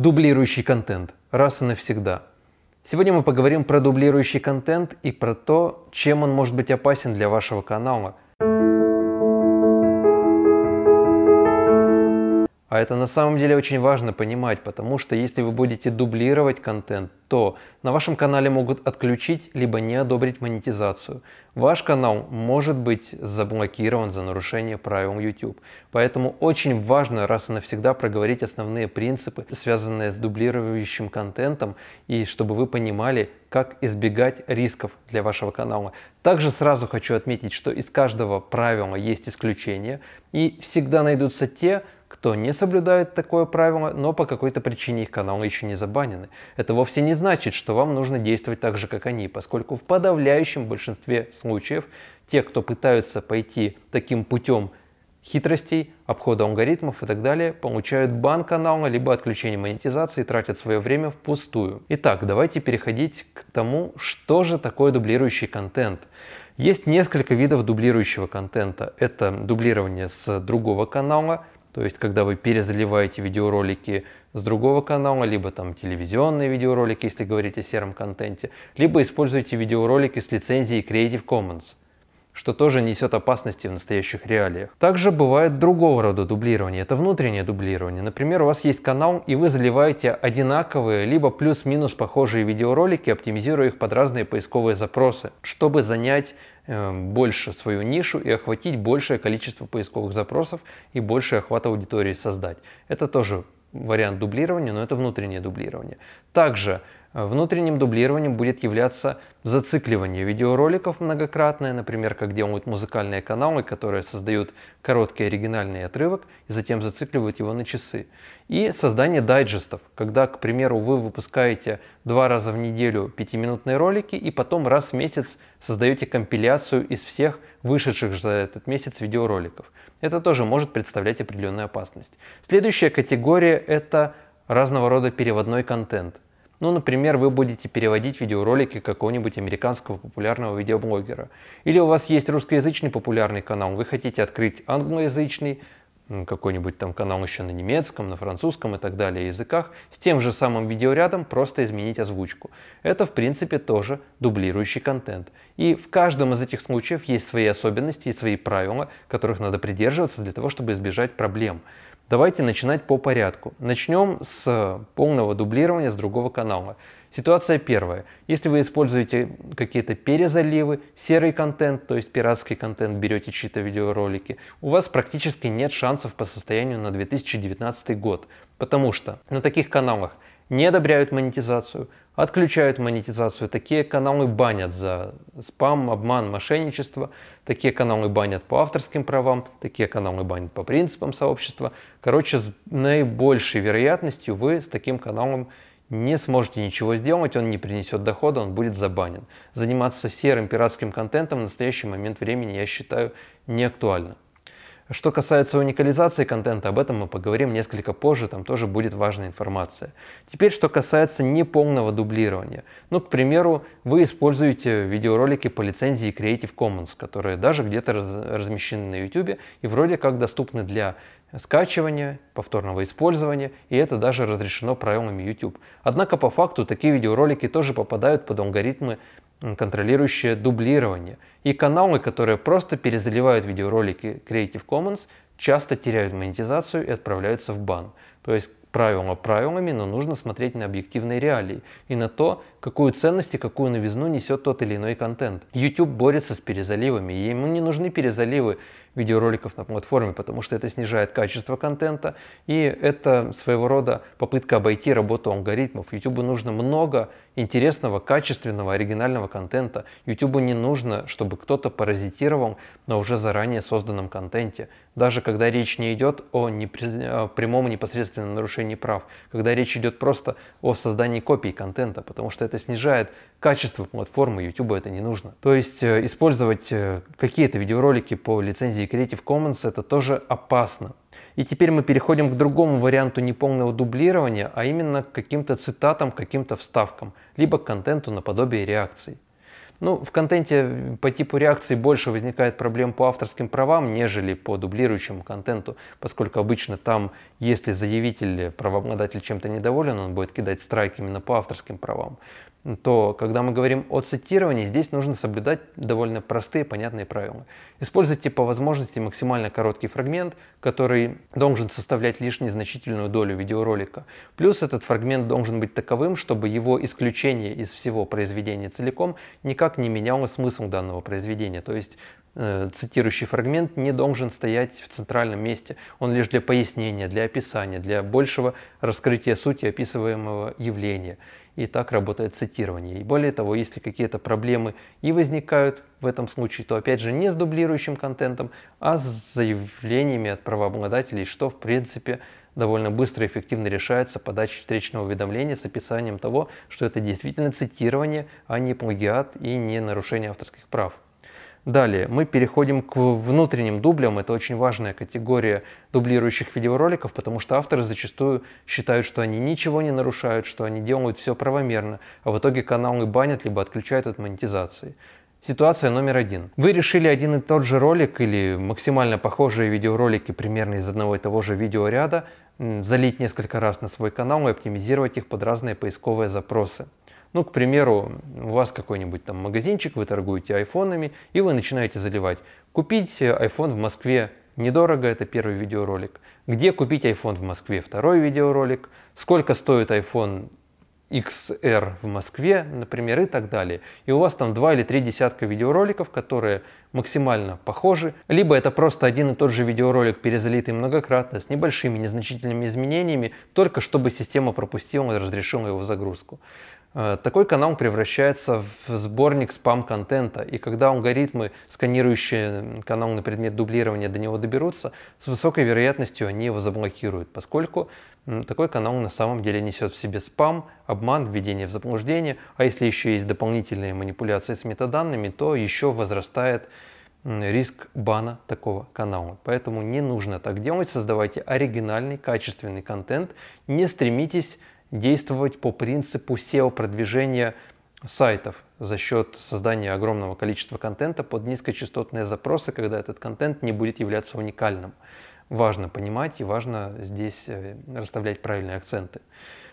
дублирующий контент раз и навсегда. Сегодня мы поговорим про дублирующий контент и про то, чем он может быть опасен для вашего канала. А это на самом деле очень важно понимать, потому что если вы будете дублировать контент, то на вашем канале могут отключить либо не одобрить монетизацию. Ваш канал может быть заблокирован за нарушение правил YouTube. Поэтому очень важно раз и навсегда проговорить основные принципы, связанные с дублирующим контентом, и чтобы вы понимали, как избегать рисков для вашего канала. Также сразу хочу отметить, что из каждого правила есть исключения, и всегда найдутся те, кто не соблюдает такое правило, но по какой-то причине их каналы еще не забанены. Это вовсе не значит, что вам нужно действовать так же, как они, поскольку в подавляющем большинстве случаев те, кто пытаются пойти таким путем хитростей, обхода алгоритмов и так далее, получают бан канала, либо отключение монетизации и тратят свое время впустую. Итак, давайте переходить к тому, что же такое дублирующий контент. Есть несколько видов дублирующего контента. Это дублирование с другого канала – то есть, когда вы перезаливаете видеоролики с другого канала, либо там телевизионные видеоролики, если говорить о сером контенте, либо используете видеоролики с лицензией Creative Commons, что тоже несет опасности в настоящих реалиях. Также бывает другого рода дублирование, это внутреннее дублирование. Например, у вас есть канал, и вы заливаете одинаковые, либо плюс-минус похожие видеоролики, оптимизируя их под разные поисковые запросы, чтобы занять Э, больше свою нишу и охватить большее количество поисковых запросов и больше охвата аудитории создать. Это тоже вариант дублирования, но это внутреннее дублирование. Также Внутренним дублированием будет являться зацикливание видеороликов многократное, например, как делают музыкальные каналы, которые создают короткий оригинальный отрывок и затем зацикливают его на часы. И создание дайджестов, когда, к примеру, вы выпускаете два раза в неделю пятиминутные ролики и потом раз в месяц создаете компиляцию из всех вышедших за этот месяц видеороликов. Это тоже может представлять определенную опасность. Следующая категория – это разного рода переводной контент – ну, например, вы будете переводить видеоролики какого-нибудь американского популярного видеоблогера. Или у вас есть русскоязычный популярный канал, вы хотите открыть англоязычный, какой-нибудь там канал еще на немецком, на французском и так далее языках, с тем же самым видеорядом просто изменить озвучку. Это, в принципе, тоже дублирующий контент. И в каждом из этих случаев есть свои особенности и свои правила, которых надо придерживаться для того, чтобы избежать проблем. Давайте начинать по порядку. Начнем с полного дублирования с другого канала. Ситуация первая. Если вы используете какие-то перезаливы, серый контент, то есть пиратский контент, берете чьи-то видеоролики, у вас практически нет шансов по состоянию на 2019 год. Потому что на таких каналах – не одобряют монетизацию, отключают монетизацию. Такие каналы банят за спам, обман, мошенничество. Такие каналы банят по авторским правам, такие каналы банят по принципам сообщества. Короче, с наибольшей вероятностью вы с таким каналом не сможете ничего сделать, он не принесет дохода, он будет забанен. Заниматься серым пиратским контентом в настоящий момент времени, я считаю, не актуально. Что касается уникализации контента, об этом мы поговорим несколько позже, там тоже будет важная информация. Теперь, что касается неполного дублирования. Ну, к примеру, вы используете видеоролики по лицензии Creative Commons, которые даже где-то раз размещены на YouTube и вроде как доступны для скачивания, повторного использования, и это даже разрешено правилами YouTube. Однако по факту такие видеоролики тоже попадают под алгоритмы контролирующее дублирование. И каналы, которые просто перезаливают видеоролики Creative Commons, часто теряют монетизацию и отправляются в бан. То есть правила правилами, но нужно смотреть на объективные реалии и на то, какую ценность и какую новизну несет тот или иной контент. YouTube борется с перезаливами, и ему не нужны перезаливы видеороликов на платформе, потому что это снижает качество контента, и это своего рода попытка обойти работу алгоритмов. YouTube нужно много интересного, качественного, оригинального контента. YouTube не нужно, чтобы кто-то паразитировал на уже заранее созданном контенте. Даже когда речь не идет о, непри... о э, прямом и непосредственном нарушении прав, когда речь идет просто о создании копий контента, потому что это снижает качество платформы, YouTube это не нужно. То есть э, использовать э, какие-то видеоролики по лицензии Creative Commons это тоже опасно. И теперь мы переходим к другому варианту неполного дублирования, а именно к каким-то цитатам, каким-то вставкам, либо к контенту наподобие реакций. Ну, в контенте по типу реакции больше возникает проблем по авторским правам, нежели по дублирующему контенту, поскольку обычно там, если заявитель, правообладатель чем-то недоволен, он будет кидать страйк именно по авторским правам то когда мы говорим о цитировании, здесь нужно соблюдать довольно простые понятные правила. Используйте по возможности максимально короткий фрагмент, который должен составлять лишь незначительную долю видеоролика. Плюс этот фрагмент должен быть таковым, чтобы его исключение из всего произведения целиком никак не меняло смысл данного произведения. То есть э, цитирующий фрагмент не должен стоять в центральном месте. Он лишь для пояснения, для описания, для большего раскрытия сути описываемого явления. И так работает цитирование. И более того, если какие-то проблемы и возникают в этом случае, то опять же не с дублирующим контентом, а с заявлениями от правообладателей, что в принципе довольно быстро и эффективно решается подачей встречного уведомления с описанием того, что это действительно цитирование, а не плагиат и не нарушение авторских прав. Далее мы переходим к внутренним дублям. Это очень важная категория дублирующих видеороликов, потому что авторы зачастую считают, что они ничего не нарушают, что они делают все правомерно, а в итоге каналы банят либо отключают от монетизации. Ситуация номер один. Вы решили один и тот же ролик или максимально похожие видеоролики примерно из одного и того же видеоряда залить несколько раз на свой канал и оптимизировать их под разные поисковые запросы. Ну, к примеру, у вас какой-нибудь там магазинчик, вы торгуете айфонами, и вы начинаете заливать. Купить iPhone в Москве недорого, это первый видеоролик. Где купить iPhone в Москве, второй видеоролик. Сколько стоит iPhone XR в Москве, например, и так далее. И у вас там два или три десятка видеороликов, которые максимально похожи. Либо это просто один и тот же видеоролик, перезалитый многократно, с небольшими незначительными изменениями, только чтобы система пропустила и разрешила его загрузку. Э, такой канал превращается в сборник спам-контента, и когда алгоритмы, сканирующие канал на предмет дублирования, до него доберутся, с высокой вероятностью они его заблокируют, поскольку такой канал на самом деле несет в себе спам, обман, введение в заблуждение, а если еще есть дополнительные манипуляции с метаданными, то еще возрастает риск бана такого канала. Поэтому не нужно так делать, создавайте оригинальный, качественный контент, не стремитесь действовать по принципу SEO-продвижения сайтов за счет создания огромного количества контента под низкочастотные запросы, когда этот контент не будет являться уникальным. Важно понимать и важно здесь э, расставлять правильные акценты.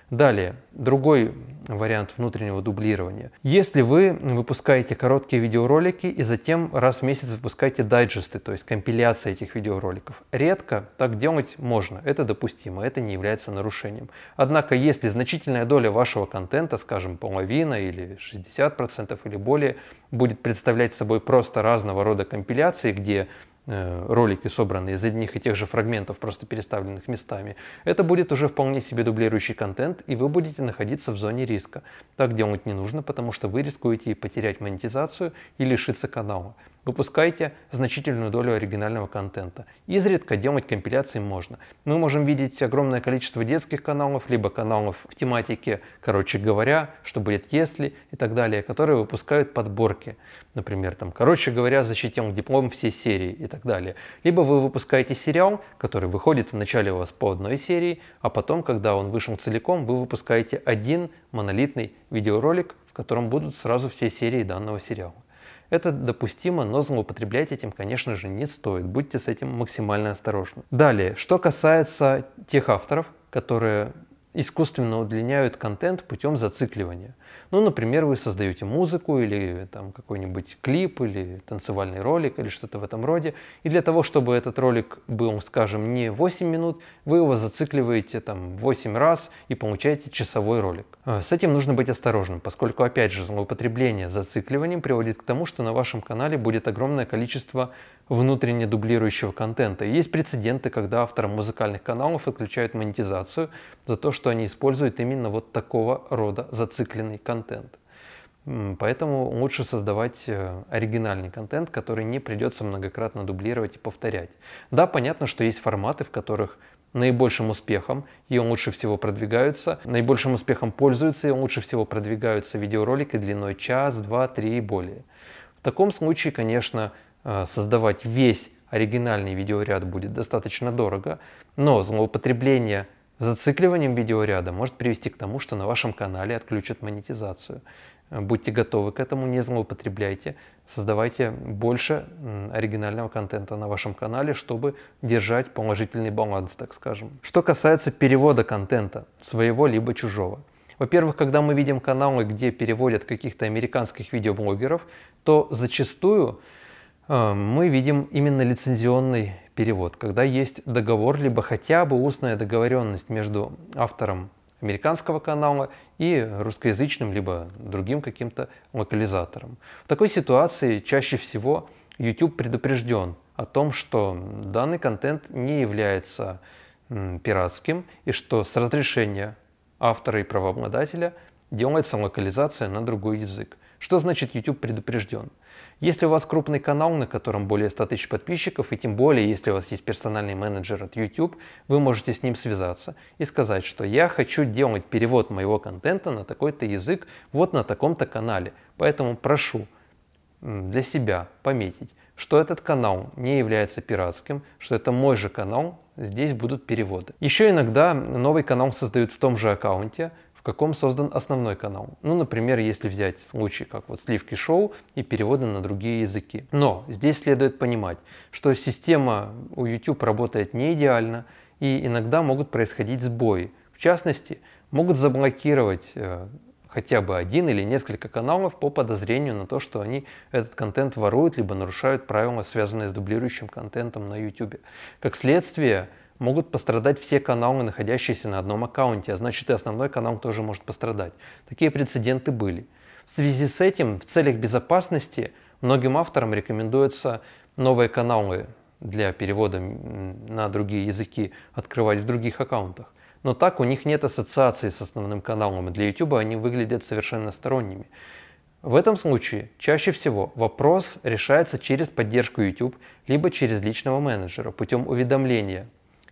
Далее, другой вариант внутреннего дублирования. Если вы выпускаете короткие видеоролики и затем раз в месяц выпускаете дайджесты, то есть компиляции этих видеороликов, редко так делать можно, это допустимо, это не является нарушением. Однако, если значительная доля вашего контента, скажем, половина или 60% или более, будет представлять собой просто разного рода компиляции, где Э, ролики, собранные из одних и тех же фрагментов, просто переставленных местами, это будет уже вполне себе дублирующий контент, и вы будете находиться в зоне риска. Так делать не нужно, потому что вы рискуете и потерять монетизацию, и лишиться канала выпускайте значительную долю оригинального контента. Изредка делать компиляции можно. Мы можем видеть огромное количество детских каналов, либо каналов в тематике, короче говоря, что будет если и так далее, которые выпускают подборки. Например, там, короче говоря, защитил диплом все серии и так далее. Либо вы выпускаете сериал, который выходит вначале у вас по одной серии, а потом, когда он вышел целиком, вы выпускаете один монолитный видеоролик, в котором будут сразу все серии данного сериала. Это допустимо, но злоупотреблять этим, конечно же, не стоит. Будьте с этим максимально осторожны. Далее, что касается тех авторов, которые искусственно удлиняют контент путем зацикливания. Ну, например, вы создаете музыку или там какой-нибудь клип или танцевальный ролик или что-то в этом роде. И для того, чтобы этот ролик был, скажем, не 8 минут, вы его зацикливаете там 8 раз и получаете часовой ролик. Э, с этим нужно быть осторожным, поскольку, опять же, злоупотребление зацикливанием приводит к тому, что на вашем канале будет огромное количество внутренне дублирующего контента. И есть прецеденты, когда авторы музыкальных каналов отключают монетизацию за то, что что они используют именно вот такого рода зацикленный контент. Поэтому лучше создавать э, оригинальный контент, который не придется многократно дублировать и повторять. Да, понятно, что есть форматы, в которых наибольшим успехом и он лучше всего продвигаются, наибольшим успехом пользуются и он лучше всего продвигаются видеоролики длиной час, два, три и более. В таком случае, конечно, э, создавать весь оригинальный видеоряд будет достаточно дорого, но злоупотребление Зацикливанием видеоряда может привести к тому, что на вашем канале отключат монетизацию. Э, будьте готовы к этому, не злоупотребляйте, создавайте больше оригинального контента на вашем канале, чтобы держать положительный баланс, так скажем. Что касается перевода контента, своего либо чужого. Во-первых, когда мы видим каналы, где переводят каких-то американских видеоблогеров, то зачастую а, мы видим именно лицензионный перевод, когда есть договор, либо хотя бы устная договоренность между автором американского канала и русскоязычным, либо другим каким-то локализатором. В такой ситуации чаще всего YouTube предупрежден о том, что данный контент не является пиратским и что с разрешения автора и правообладателя делается локализация на другой язык. Что значит YouTube предупрежден? Если у вас крупный канал, на котором более 100 тысяч подписчиков, и тем более, если у вас есть персональный менеджер от YouTube, вы можете с ним связаться и сказать, что я хочу делать перевод моего контента на такой-то язык вот на таком-то канале. Поэтому прошу для себя пометить, что этот канал не является пиратским, что это мой же канал, здесь будут переводы. Еще иногда новый канал создают в том же аккаунте, каком создан основной канал. Ну, например, если взять случай, как вот сливки шоу и переводы на другие языки. Но здесь следует понимать, что система у YouTube работает не идеально, и иногда могут происходить сбои. В частности, могут заблокировать э, хотя бы один или несколько каналов по подозрению на то, что они этот контент воруют либо нарушают правила, связанные с дублирующим контентом на YouTube. Как следствие, могут пострадать все каналы, находящиеся на одном аккаунте, а значит и основной канал тоже может пострадать. Такие прецеденты были. В связи с этим в целях безопасности многим авторам рекомендуется новые каналы для перевода на другие языки открывать в других аккаунтах. Но так у них нет ассоциации с основным каналом, и для YouTube они выглядят совершенно сторонними. В этом случае чаще всего вопрос решается через поддержку YouTube, либо через личного менеджера путем уведомления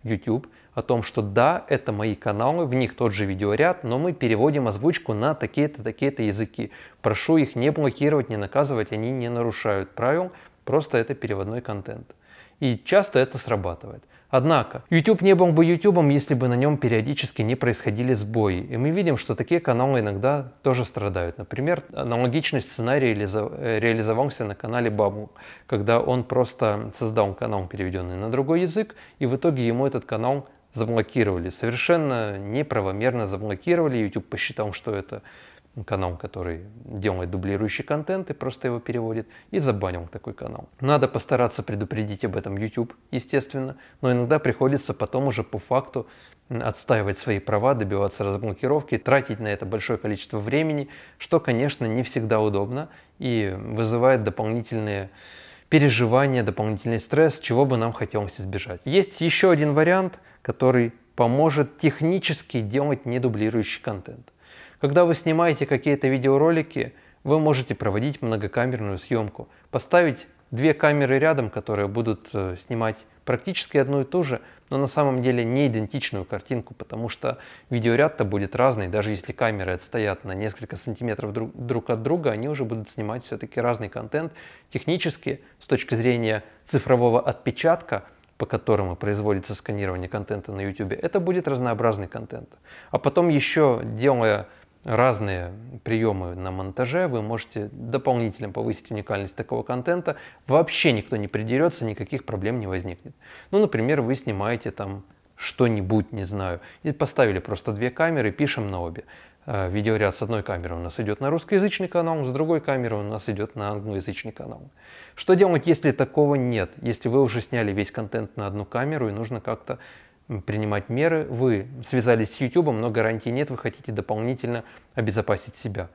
YouTube о том, что да, это мои каналы, в них тот же видеоряд, но мы переводим озвучку на такие-то, такие-то языки. Прошу их не блокировать, не наказывать, они не нарушают правил, просто это переводной контент. И часто это срабатывает. Однако, YouTube не был бы YouTube, если бы на нем периодически не происходили сбои. И мы видим, что такие каналы иногда тоже страдают. Например, аналогичный сценарий э, реализовался на канале Бабу, когда он просто создал канал, переведенный на другой язык, и в итоге ему этот канал заблокировали. Совершенно неправомерно заблокировали. YouTube посчитал, что это канал, который делает дублирующий контент и просто его переводит, и забанил такой канал. Надо постараться предупредить об этом YouTube, естественно, но иногда приходится потом уже по факту отстаивать свои права, добиваться разблокировки, тратить на это большое количество времени, что, конечно, не всегда удобно и вызывает дополнительные переживания, дополнительный стресс, чего бы нам хотелось избежать. Есть еще один вариант, который поможет технически делать недублирующий контент. Когда вы снимаете какие-то видеоролики, вы можете проводить многокамерную съемку, поставить две камеры рядом, которые будут э, снимать практически одну и ту же, но на самом деле не идентичную картинку, потому что видеоряд-то будет разный, даже если камеры отстоят на несколько сантиметров друг, друг от друга, они уже будут снимать все-таки разный контент. Технически, с точки зрения цифрового отпечатка, по которому производится сканирование контента на YouTube, это будет разнообразный контент. А потом еще, делая разные приемы на монтаже, вы можете дополнительно повысить уникальность такого контента, вообще никто не придерется, никаких проблем не возникнет. Ну, например, вы снимаете там что-нибудь, не знаю, и поставили просто две камеры, пишем на обе. Э, видеоряд с одной камеры у нас идет на русскоязычный канал, с другой камеры у нас идет на англоязычный канал. Что делать, если такого нет? Если вы уже сняли весь контент на одну камеру и нужно как-то принимать меры. Вы связались с YouTube, но гарантии нет, вы хотите дополнительно обезопасить себя.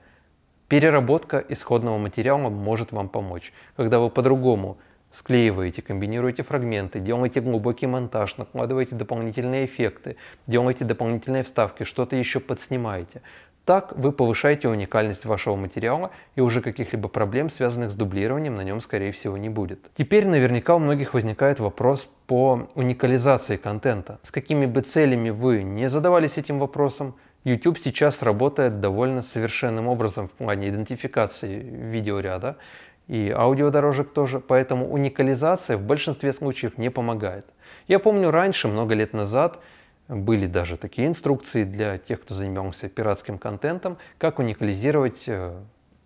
Переработка исходного материала может вам помочь. Когда вы по-другому склеиваете, комбинируете фрагменты, делаете глубокий монтаж, накладываете дополнительные эффекты, делаете дополнительные вставки, что-то еще подснимаете, так вы повышаете уникальность вашего материала и уже каких-либо проблем, связанных с дублированием, на нем скорее всего не будет. Теперь наверняка у многих возникает вопрос по уникализации контента. С какими бы целями вы не задавались этим вопросом, YouTube сейчас работает довольно совершенным образом в плане идентификации видеоряда и аудиодорожек тоже, поэтому уникализация в большинстве случаев не помогает. Я помню раньше, много лет назад, были даже такие инструкции для тех, кто занимался пиратским контентом, как уникализировать э,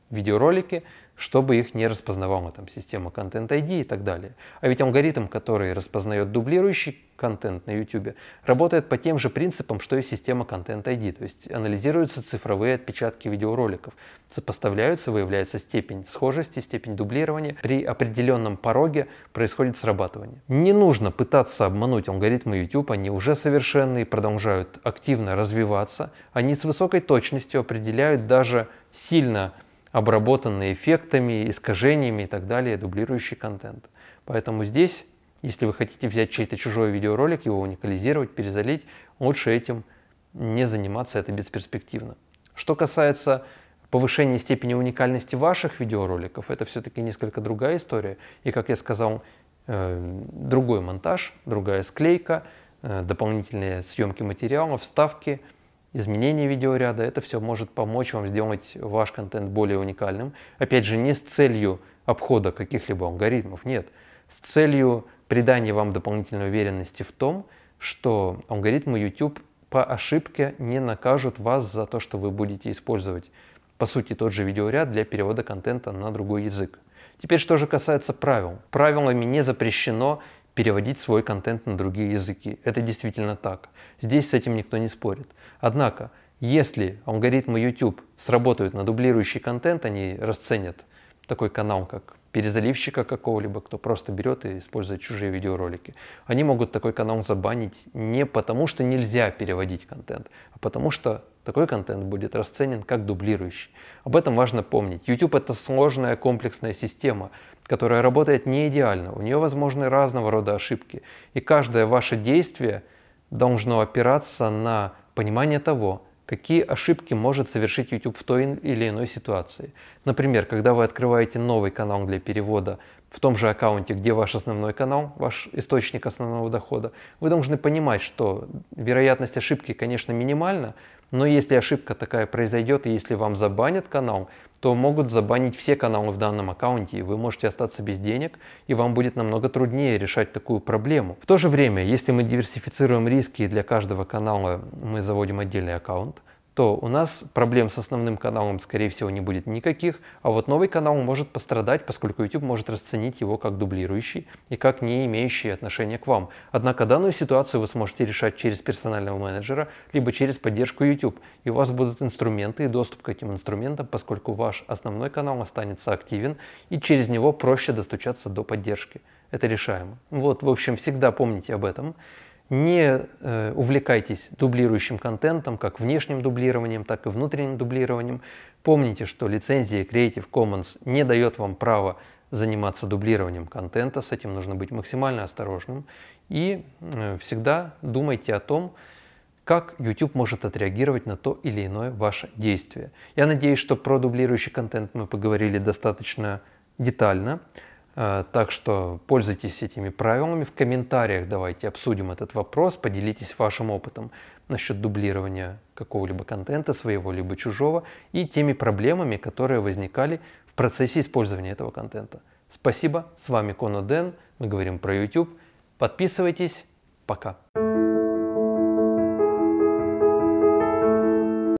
видеоролики, чтобы их не распознавала там система Content ID и так далее. А ведь алгоритм, который распознает дублирующий контент на YouTube, работает по тем же принципам, что и система Content ID, то есть анализируются цифровые отпечатки видеороликов, сопоставляются, выявляется степень схожести, степень дублирования, при определенном пороге происходит срабатывание. Не нужно пытаться обмануть алгоритмы YouTube, они уже совершенны и продолжают активно развиваться, они с высокой точностью определяют даже сильно обработанные эффектами, искажениями и так далее, дублирующий контент. Поэтому здесь, если вы хотите взять чей-то чужой видеоролик, его уникализировать, перезалить, лучше этим не заниматься, это бесперспективно. Что касается повышения степени уникальности ваших видеороликов, это все-таки несколько другая история. И, как я сказал, э, другой монтаж, другая склейка, э, дополнительные съемки материалов, вставки – изменение видеоряда. Это все может помочь вам сделать ваш контент более уникальным. Опять же, не с целью обхода каких-либо алгоритмов, нет. С целью придания вам дополнительной уверенности в том, что алгоритмы YouTube по ошибке не накажут вас за то, что вы будете использовать, по сути, тот же видеоряд для перевода контента на другой язык. Теперь, что же касается правил. Правилами не запрещено переводить свой контент на другие языки. Это действительно так. Здесь с этим никто не спорит. Однако, если алгоритмы YouTube сработают на дублирующий контент, они расценят такой канал, как перезаливщика какого-либо, кто просто берет и использует чужие видеоролики. Они могут такой канал забанить не потому, что нельзя переводить контент, а потому что такой контент будет расценен как дублирующий. Об этом важно помнить. YouTube это сложная комплексная система которая работает не идеально, у нее возможны разного рода ошибки, и каждое ваше действие должно опираться на понимание того, какие ошибки может совершить YouTube в той или иной ситуации. Например, когда вы открываете новый канал для перевода в том же аккаунте, где ваш основной канал, ваш источник основного дохода, вы должны понимать, что вероятность ошибки, конечно, минимальна, но если ошибка такая произойдет, и если вам забанят канал, то могут забанить все каналы в данном аккаунте, и вы можете остаться без денег, и вам будет намного труднее решать такую проблему. В то же время, если мы диверсифицируем риски и для каждого канала мы заводим отдельный аккаунт, то у нас проблем с основным каналом, скорее всего, не будет никаких, а вот новый канал может пострадать, поскольку YouTube может расценить его как дублирующий и как не имеющий отношения к вам. Однако данную ситуацию вы сможете решать через персонального менеджера, либо через поддержку YouTube, и у вас будут инструменты и доступ к этим инструментам, поскольку ваш основной канал останется активен, и через него проще достучаться до поддержки. Это решаемо. Вот, в общем, всегда помните об этом. Не э, увлекайтесь дублирующим контентом, как внешним дублированием, так и внутренним дублированием. Помните, что лицензия Creative Commons не дает вам права заниматься дублированием контента, с этим нужно быть максимально осторожным. И э, всегда думайте о том, как YouTube может отреагировать на то или иное ваше действие. Я надеюсь, что про дублирующий контент мы поговорили достаточно детально. Э, так что пользуйтесь этими правилами. В комментариях давайте обсудим этот вопрос, поделитесь вашим опытом насчет дублирования какого-либо контента, своего либо чужого, и теми проблемами, которые возникали в процессе использования этого контента. Спасибо, с вами Коно Дэн, мы говорим про YouTube. Подписывайтесь, пока.